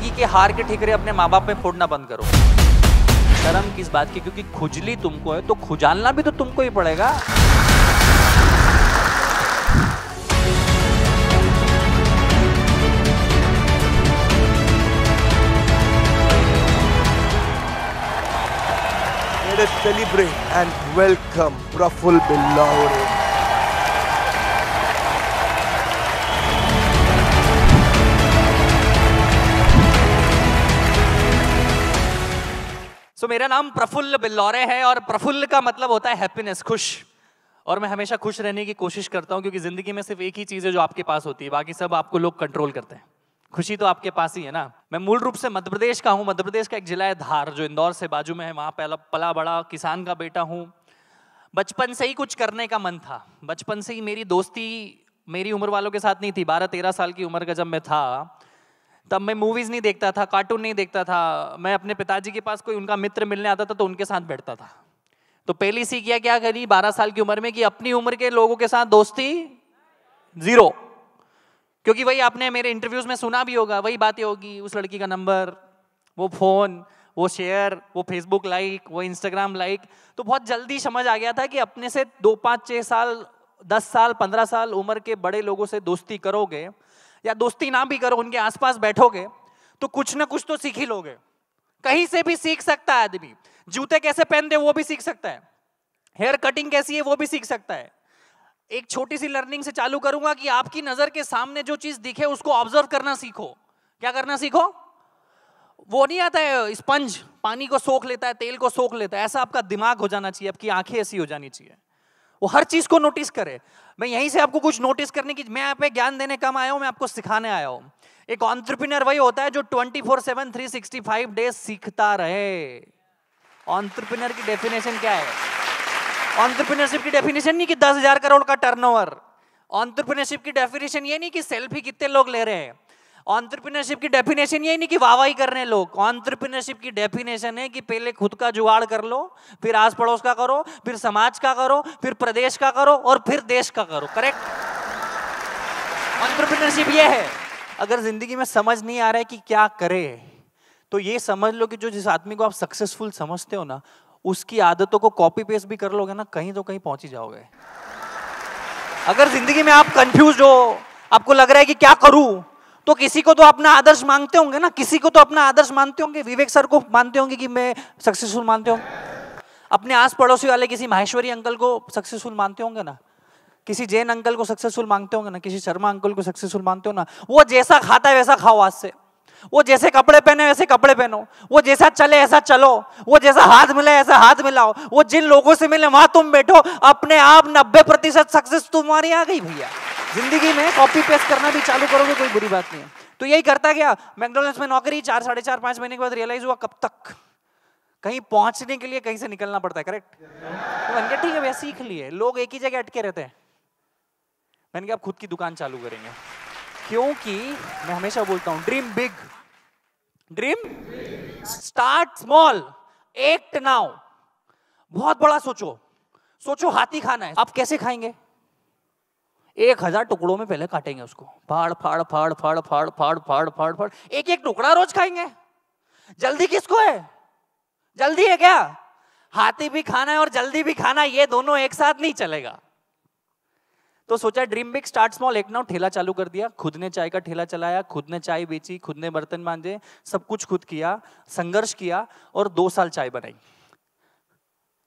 जिंदगी के हार के ठीकरे अपने माँ बाप में फोड़ना बंद करो शर्म किस बात की क्योंकि खुजली तुमको है तो खुजालना भी तो तुमको ही पड़ेगा Let's celebrate and welcome Praful Bilahore. So so, मेरा नाम प्रफुल्ल बिल्लौरे है और प्रफुल्ल का मतलब होता है हैप्पीनेस खुश और मैं हमेशा खुश रहने की कोशिश करता हूँ क्योंकि ज़िंदगी में सिर्फ एक ही चीज़ है जो आपके पास होती है बाकी सब आपको लोग कंट्रोल करते हैं खुशी तो आपके पास ही है ना मैं मूल रूप से मध्य प्रदेश का हूँ मध्य प्रदेश का एक जिला है धार जो इंदौर से बाजू में है वहाँ पहला पला बड़ा किसान का बेटा हूँ बचपन से ही कुछ करने का मन था बचपन से ही मेरी दोस्ती मेरी उम्र वालों के साथ नहीं थी बारह तेरह साल की उम्र का जब मैं था तब मैं मूवीज़ नहीं देखता था कार्टून नहीं देखता था मैं अपने पिताजी के पास कोई उनका मित्र मिलने आता था तो उनके साथ बैठता था तो पहली सीख किया क्या करी बारह साल की उम्र में कि अपनी उम्र के लोगों के साथ दोस्ती जीरो क्योंकि वही आपने मेरे इंटरव्यूज में सुना भी होगा वही बातें होगी उस लड़की का नंबर वो फ़ोन वो शेयर वो फेसबुक लाइक वो इंस्टाग्राम लाइक तो बहुत जल्दी समझ आ गया था कि अपने से दो पाँच छः साल दस साल पंद्रह साल उम्र के बड़े लोगों से दोस्ती करोगे या दोस्ती ना भी करो उनके आसपास बैठोगे तो कुछ ना कुछ तो सीख ही लोगे कहीं से भी सीख सकता है आदमी जूते कैसे पहनते वो भी सीख सकता है हेयर कटिंग कैसी है वो भी सीख सकता है एक छोटी सी लर्निंग से चालू करूंगा कि आपकी नजर के सामने जो चीज दिखे उसको ऑब्जर्व करना सीखो क्या करना सीखो वो नहीं आता है स्पंज पानी को सोख लेता है तेल को सोख लेता है ऐसा आपका दिमाग हो जाना चाहिए आपकी आंखें ऐसी हो जानी चाहिए वो हर चीज को नोटिस करे मैं यहीं से आपको कुछ नोटिस करने की मैं आप ज्ञान देने कम आया हूं मैं आपको सिखाने आया हूं एक ऑन्ट्रप्रिनर वही होता है जो twenty four seven five days सीखता रहे ऑन्ट्रप्रिनर की डेफिनेशन क्या है ऑन्ट्रप्रिनरशिप की डेफिनेशन नहीं कि दस हजार करोड़ का टर्नओवर ऑन्ट्रप्रिनरशिप की डेफिनेशन ये नहीं कि सेल्फी कितने लोग ले रहे हैं ऑन्ट्रप्रिनरशिप की डेफिनेशन यही नहीं कि वाहवाही कर रहे लोग ऑन्टरप्रिनरशिप की डेफिनेशन है कि पहले खुद का जुगाड़ कर लो फिर आस पड़ोस का करो फिर समाज का करो फिर प्रदेश का करो और फिर देश का करो करेक्ट ऑन्टरप्रिनरशिप ये है अगर जिंदगी में समझ नहीं आ रहा है कि क्या करे तो ये समझ लो कि जो जिस आदमी को आप सक्सेसफुल समझते हो ना उसकी आदतों को कॉपी पेस्ट भी कर लोगे ना कहीं तो कहीं पहुंच ही जाओगे अगर जिंदगी में आप कंफ्यूज हो आपको लग रहा है कि क्या करूं तो किसी को तो अपना आदर्श मांगते होंगे ना किसी को तो अपना आदर्श मानते होंगे विवेक सर को मानते होंगे कि मैं सक्सेसफुल मानते होंगे अपने आस पड़ोसी वाले किसी माहेश्वरी अंकल को सक्सेसफुल मानते होंगे ना किसी जैन अंकल को सक्सेसफुल मांगते होंगे ना किसी शर्मा अंकल को सक्सेसफुल मानते हो ना वो जैसा खाता है वैसा खाओ आज से वो जैसे कपड़े पहने वैसे कपड़े पहनो वो जैसा चले ऐसा चलो वो जैसा हाथ मिले ऐसा हाथ मिलाओ वो जिन लोगों से मिले वहां तुम बैठो अपने आप नब्बे प्रतिशत सक्सेस तुम्हारी आ गई भैया जिंदगी में कॉपी पेस्ट करना भी चालू करोगे कोई बुरी बात नहीं है तो यही करता गया मैकडोनल्ड्स में नौकरी चार साढ़े चार पांच महीने के बाद रियलाइज हुआ कब तक कहीं पहुंचने के लिए कहीं से निकलना पड़ता है करेक्ट तो मैंने कहा ठीक है भैया सीख लिए लोग एक ही जगह अटके रहते हैं मैंने कहा आप खुद की दुकान चालू करेंगे क्योंकि मैं हमेशा बोलता हूं dream big dream start small act now बहुत बड़ा सोचो सोचो हाथी खाना है आप कैसे खाएंगे एक हजार टुकड़ों में पहले काटेंगे उसको फाड़ फाड़ फाड़ फाड़ फाड़ फाड़ फाड़ फाड़ फाड़ एक एक टुकड़ा रोज खाएंगे जल्दी किसको है जल्दी है क्या हाथी भी खाना है और जल्दी भी खाना ये दोनों एक साथ नहीं चलेगा तो सोचा ड्रीम बिग स्टार्ट स्मॉल एक ना ठेला चालू कर दिया खुद ने चाय का ठेला चलाया खुद ने चाय बेची खुद ने बर्तन बांधे सब कुछ खुद किया संघर्ष किया और दो साल चाय बनाई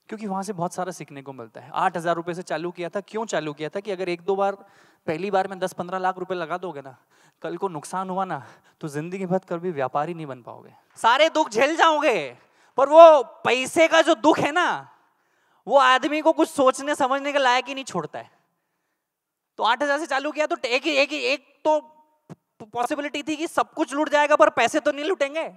क्योंकि वहां से बहुत सारा सीखने को मिलता है आठ हज़ार रुपए से चालू किया था क्यों चालू किया था कि अगर एक दो बार पहली बार में दस पंद्रह लाख रुपए लगा दोगे ना कल को नुकसान हुआ ना तो जिंदगी भर कभी व्यापारी नहीं बन पाओगे सारे दुख झेल जाओगे पर वो पैसे का जो दुख है ना वो आदमी को कुछ सोचने समझने के लायक ही नहीं छोड़ता है तो आठ हज़ार से चालू किया तो एक एक, एक तो पॉसिबिलिटी थी कि सब कुछ लूट जाएगा पर पैसे तो नहीं लूटेंगे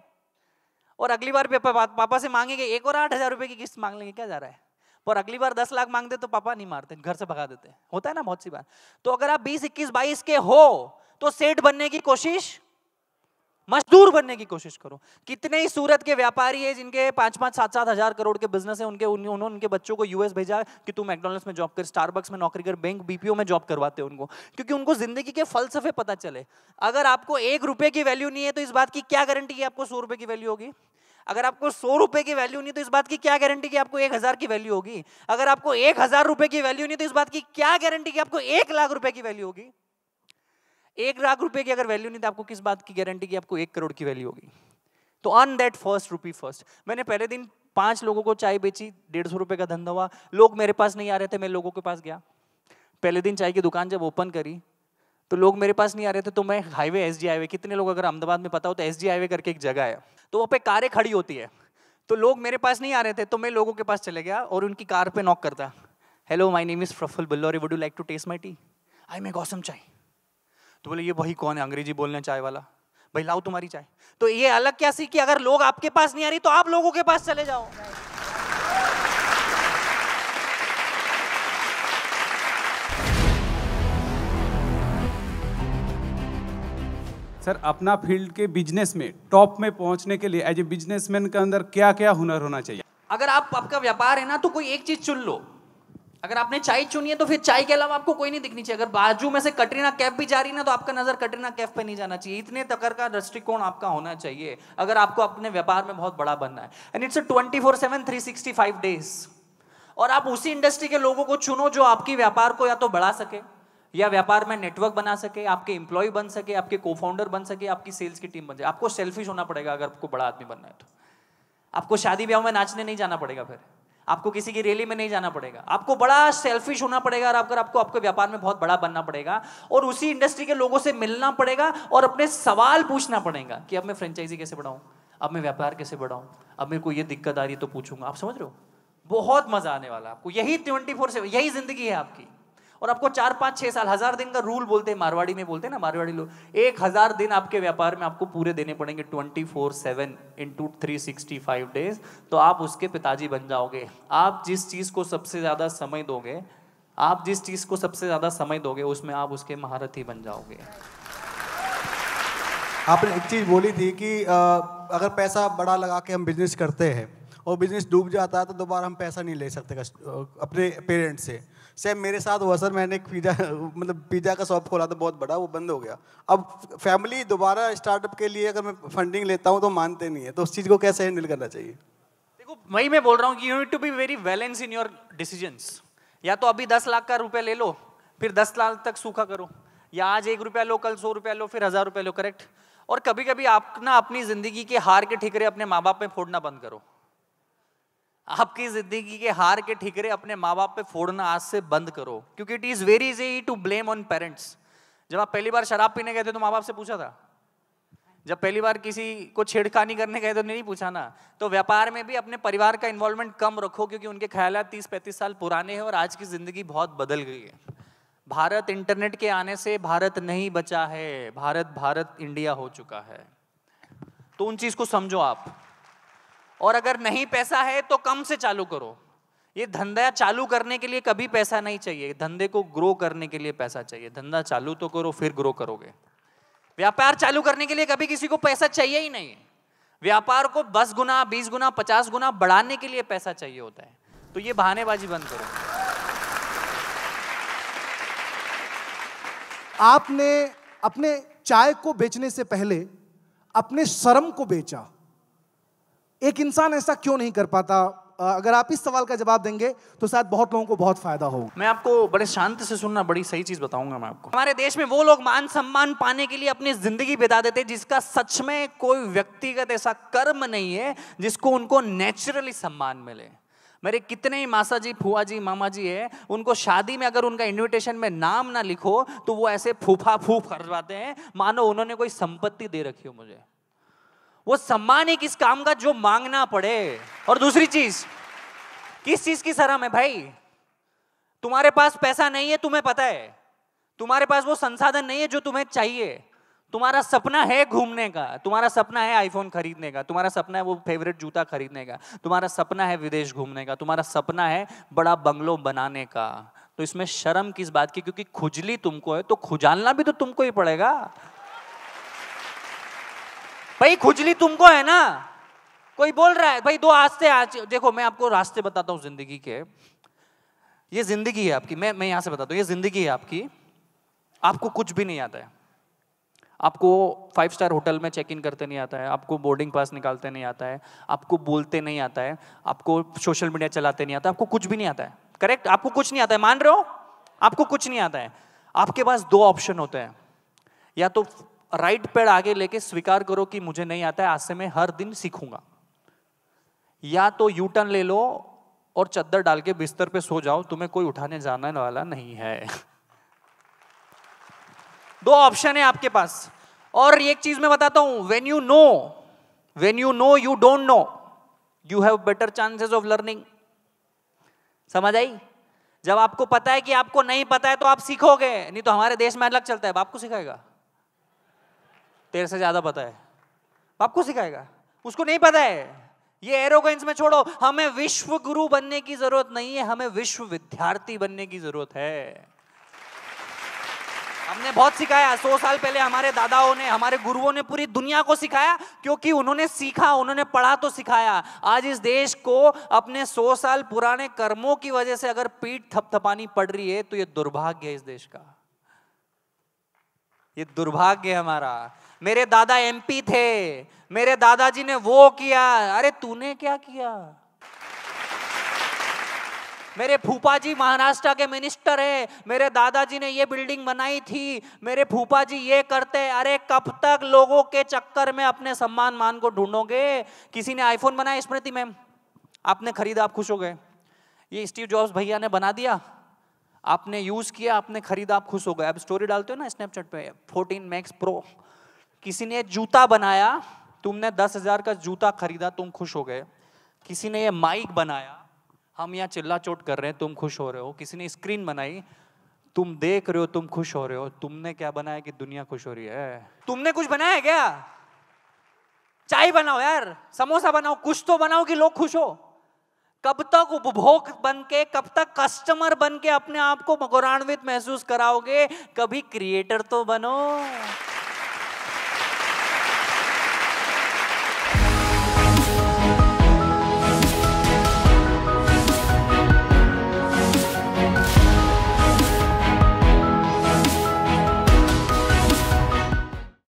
और अगली बार पापा पापा से मांगेंगे एक और आठ हजार रुपए की किस्त मांग लेंगे क्या जा रहा है और अगली बार दस लाख मांगते तो पापा नहीं मारते घर से भगा देते होता है ना बहुत सी बार तो अगर आप बीस इक्कीस बाईस के हो तो सेठ बनने की कोशिश मजदूर बनने की कोशिश करो कितने ही सूरत के व्यापारी है जिनके पांच पांच सात सात हजार करोड़ के बिजनेस है उनके उन्होंने उनके बच्चों को यूएस भेजा कि तू मैकडोनल्ड्स में जॉब कर स्टारबक्स में नौकरी कर बैंक बीपीओ में जॉब करवाते उनको क्योंकि उनको जिंदगी के फलसफे पता चले अगर आपको एक रुपये की वैल्यू नहीं है तो इस बात की क्या गारंटी है आपको सौ रुपये की वैल्यू होगी अगर आपको सौ रुपए की वैल्यू नहीं तो इस बात की क्या गारंटी कि आपको एक हजार की वैल्यू होगी अगर आपको एक हजार रुपए की वैल्यू नहीं तो इस बात की क्या गारंटी कि आपको एक लाख रुपए की वैल्यू होगी एक लाख रुपए की अगर वैल्यू नहीं तो आपको किस बात की गारंटी की आपको एक करोड़ की वैल्यू होगी तो on that first rupee first मैंने पहले दिन पांच लोगों को चाय बेची डेढ़ सौ रुपये का धंधा हुआ लोग मेरे पास नहीं आ रहे थे मैं लोगों के पास गया पहले दिन चाय की दुकान जब ओपन करी तो लोग मेरे पास नहीं आ रहे थे तो मैं हाईवे एस हाईवे कितने लोग अगर अहमदाबाद में पता हो तो एस हाईवे करके एक जगह है तो वहाँ पे कारें खड़ी होती है तो लोग मेरे पास नहीं आ रहे थे तो मैं लोगों के पास चले गया और उनकी कार पे नॉक करता hello my name is Praful Billore would you like to taste my tea I make awesome chai तो बोले ये वही कौन है अंग्रेजी बोलने चाय वाला भाई लाओ तुम्हारी चाय तो ये अलग क्या सी कि अगर लोग आपके पास नहीं आ रही तो आप लोगों के पास चले जाओ सर अपना फील्ड के बिजनेस में टॉप में पहुंचने के लिए एज ए बिजनेसमैन के अंदर क्या क्या हुनर होना चाहिए अगर आप आपका व्यापार है ना तो कोई एक चीज चुन लो अगर आपने चाय चुनी है तो फिर चाय के अलावा आपको कोई नहीं दिखनी चाहिए अगर बाजू में से कटरीना कैफ भी जा रही ना तो आपका नजर कटरीना कैफ पे नहीं जाना चाहिए इतने तकर का दृष्टिकोण आपका होना चाहिए अगर आपको अपने व्यापार में बहुत बड़ा बनना है and it's twenty four seven three sixty five days और आप उसी इंडस्ट्री के लोगों को चुनो जो आपकी व्यापार को या तो बढ़ा सके या व्यापार में नेटवर्क बना सके आपके इंप्लॉय बन सके आपके को फाउंडर बन सके आपकी सेल्स की टीम बन सके आपको सेल्फिश होना पड़ेगा अगर आपको बड़ा आदमी बनना है तो आपको शादी ब्याह में नाचने नहीं जाना पड़ेगा फिर आपको किसी की रैली में नहीं जाना पड़ेगा आपको बड़ा सेल्फिश होना पड़ेगा और आपको आपको आपके व्यापार में बहुत बड़ा बनना पड़ेगा और उसी इंडस्ट्री के लोगों से मिलना पड़ेगा और अपने सवाल पूछना पड़ेगा कि अब मैं फ्रेंचाइजी कैसे बढ़ाऊँ अब मैं व्यापार कैसे बढ़ाऊँ अब मेरे को ये दिक्कत आ रही है तो पूछूंगा आप समझ रहे हो बहुत मजा आने वाला आपको यही ट्वेंटी फोर सेवन यही जिंदगी है आपकी और आपको चार पाँच छः साल हज़ार दिन का रूल बोलते हैं मारवाड़ी में बोलते हैं ना मारवाड़ी लोग एक हज़ार दिन आपके व्यापार में आपको पूरे देने पड़ेंगे twenty four seven into three sixty five days तो आप उसके पिताजी बन जाओगे आप जिस चीज़ को सबसे ज़्यादा समय दोगे आप जिस चीज़ को सबसे ज़्यादा समय दोगे उसमें आप उसके महारथी बन जाओगे आपने एक चीज़ बोली थी कि अगर पैसा बड़ा लगा के हम बिजनेस करते हैं और बिजनेस डूब जाता है तो दोबारा हम पैसा नहीं ले सकते अपने पेरेंट्स से सेम मेरे साथ हुआ सर मैंने एक पिज़्ज़ा मतलब पिज़्ज़ा का शॉप खोला था बहुत बड़ा वो बंद हो गया अब फैमिली दोबारा स्टार्टअप के लिए अगर मैं फंडिंग लेता हूँ तो मानते नहीं है तो उस चीज़ को कैसे हैंडल करना चाहिए देखो वही मैं बोल रहा हूँ कि you need to be very balance in your decisions या तो अभी दस लाख का रुपया ले लो फिर दस लाख तक सूखा करो या आज एक रुपया लो कल सौ रुपया लो फिर हज़ार रुपया लो करेक्ट और कभी कभी आप ना अपनी ज़िंदगी के हार के ठिकरे अपने माँ बाप में फोड़ना बंद करो आपकी जिंदगी के हार के ठिकरे अपने माँ बाप पे फोड़ना आज से बंद करो क्योंकि it is very easy to blame on parents जब आप पहली बार शराब पीने गए थे तो माँ बाप से पूछा था जब पहली बार किसी को छेड़खानी करने गए तो नहीं पूछा ना तो व्यापार में भी अपने परिवार का इन्वॉल्वमेंट कम रखो क्योंकि उनके ख्याल तीस पैंतीस साल पुराने हैं और आज की जिंदगी बहुत बदल गई है भारत इंटरनेट के आने से भारत नहीं बचा है भारत भारत इंडिया हो चुका है तो उन चीज को समझो आप और अगर नहीं पैसा है तो कम से चालू करो ये धंधा चालू करने के लिए कभी पैसा नहीं चाहिए धंधे को ग्रो करने के लिए पैसा चाहिए धंधा चालू तो करो फिर ग्रो करोगे व्यापार चालू करने के लिए कभी किसी को पैसा चाहिए ही नहीं व्यापार को दस गुना बीस गुना पचास गुना बढ़ाने के लिए पैसा चाहिए होता है तो ये बहानेबाजी बंद करो आपने अपने चाय को बेचने से पहले अपने शर्म को बेचा एक इंसान ऐसा क्यों नहीं कर पाता अगर आप इस सवाल का जवाब देंगे तो शायद बहुत लोगों को बहुत फायदा हो मैं आपको बड़े शांति से सुनना बड़ी सही चीज बताऊंगा मैं आपको हमारे देश में वो लोग मान सम्मान पाने के लिए अपनी जिंदगी बिता देते हैं जिसका सच में कोई व्यक्तिगत ऐसा कर्म नहीं है जिसको उनको नेचुरली सम्मान मिले मेरे कितने ही मासा जी फुआ जी मामा जी है उनको शादी में अगर उनका इनविटेशन में नाम ना लिखो तो वो ऐसे फूफा फूफ करवाते हैं मानो उन्होंने कोई संपत्ति दे रखी हो मुझे वो सम्मान एक इस काम का जो मांगना पड़े और दूसरी चीज किस चीज की शर्म है भाई तुम्हारे पास पैसा नहीं है तुम्हें पता है तुम्हारे पास वो संसाधन नहीं है जो तुम्हें चाहिए तुम्हारा सपना है घूमने का तुम्हारा सपना है आईफोन खरीदने का तुम्हारा सपना है वो फेवरेट जूता खरीदने का तुम्हारा सपना है विदेश घूमने का तुम्हारा सपना है बड़ा बंगलो बनाने का तो इसमें शर्म किस बात की क्योंकि खुजली तुमको है तो खुजालना भी तो तुमको ही पड़ेगा भाई खुजली तुमको है ना कोई बोल रहा है भाई दो आस्ते आज देखो मैं आपको रास्ते बताता हूँ जिंदगी के ये जिंदगी है आपकी मैं मैं यहां से बताता हूँ ये जिंदगी है आपकी आपको कुछ भी नहीं आता है आपको फाइव स्टार होटल में चेक इन करते नहीं आता है आपको बोर्डिंग पास निकालते नहीं आता है आपको बोलते नहीं आता है आपको सोशल मीडिया चलाते नहीं आता आपको कुछ भी नहीं आता है करेक्ट आपको कुछ नहीं आता है मान रहे हो आपको कुछ नहीं आता है आपके पास दो ऑप्शन होते हैं या तो राइट पेड़ आगे लेके स्वीकार करो कि मुझे नहीं आता है आज से मैं हर दिन सीखूंगा या तो यू टर्न ले लो और चद्दर डाल के बिस्तर पे सो जाओ तुम्हें कोई उठाने जाने वाला नहीं है दो ऑप्शन है आपके पास और एक चीज मैं बताता हूं when you know when you know you don't know you have better chances of learning समझ आई जब आपको पता है कि आपको नहीं पता है तो आप सीखोगे नहीं तो हमारे देश में अलग चलता है आपको सिखाएगा तेरे से ज़्यादा पता है आपको सिखाएगा उसको नहीं पता है ये एरोगेंस में छोड़ो हमें विश्व गुरु बनने की जरूरत नहीं है हमें विश्व विद्यार्थी बनने की जरूरत है हमने बहुत सिखाया सौ साल पहले हमारे दादाओं ने हमारे गुरुओं ने पूरी दुनिया को सिखाया क्योंकि उन्होंने सीखा उन्होंने पढ़ा तो सिखाया आज इस देश को अपने सौ साल पुराने कर्मों की वजह से अगर पीठ थपथपानी पड़ रही है तो ये दुर्भाग्य है इस देश का ये दुर्भाग्य है हमारा मेरे दादा एमपी थे मेरे दादाजी ने वो किया अरे तूने क्या किया मेरे फूफा जी महाराष्ट्र के मिनिस्टर है मेरे दादाजी ने ये बिल्डिंग बनाई थी मेरे फूफा जी ये करते अरे कब तक लोगों के चक्कर में अपने सम्मान मान को ढूंढोगे किसी ने आईफोन बनाया स्मृति मैम आपने खरीदा आप खुश हो गए ये स्टीव जॉब्स भैया ने बना दिया आपने यूज किया आपने खरीदा आप खुश हो गए आप स्टोरी डालते हो ना स्नैपचैट पे फोर्टीन मैक्स प्रो किसी ने जूता बनाया तुमने दस हजार का जूता खरीदा तुम खुश हो गए किसी ने ये माइक बनाया हम यहाँ चिल्ला चोट कर रहे हैं तुम खुश हो रहे हो किसी ने स्क्रीन बनाई तुम देख रहे हो तुम खुश हो रहे हो तुमने क्या बनाया कि दुनिया खुश हो रही है तुमने कुछ बनाया क्या चाय बनाओ यार समोसा बनाओ कुछ तो बनाओ कि लोग खुश हो कब तक उपभोग बन के कब तक कस्टमर बन के अपने आप को गौरवान्वित महसूस कराओगे कभी क्रिएटर तो बनो